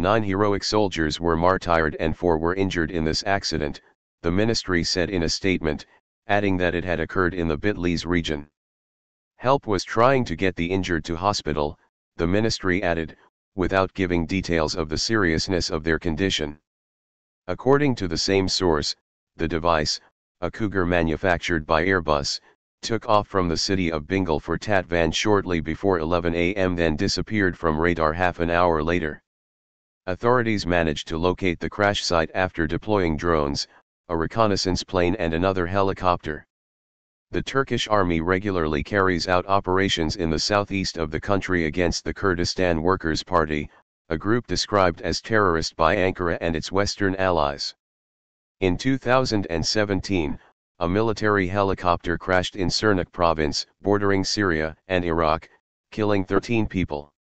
Nine heroic soldiers were martyred and four were injured in this accident, the ministry said in a statement, adding that it had occurred in the Bitlis region. Help was trying to get the injured to hospital, the ministry added, without giving details of the seriousness of their condition. According to the same source, the device, a Cougar manufactured by Airbus, took off from the city of Bingal for Tatvan shortly before 11 a.m. then disappeared from radar half an hour later. Authorities managed to locate the crash site after deploying drones, a reconnaissance plane and another helicopter. The Turkish army regularly carries out operations in the southeast of the country against the Kurdistan Workers' Party, a group described as terrorist by Ankara and its Western allies. In 2017, a military helicopter crashed in Cernak province, bordering Syria and Iraq, killing 13 people.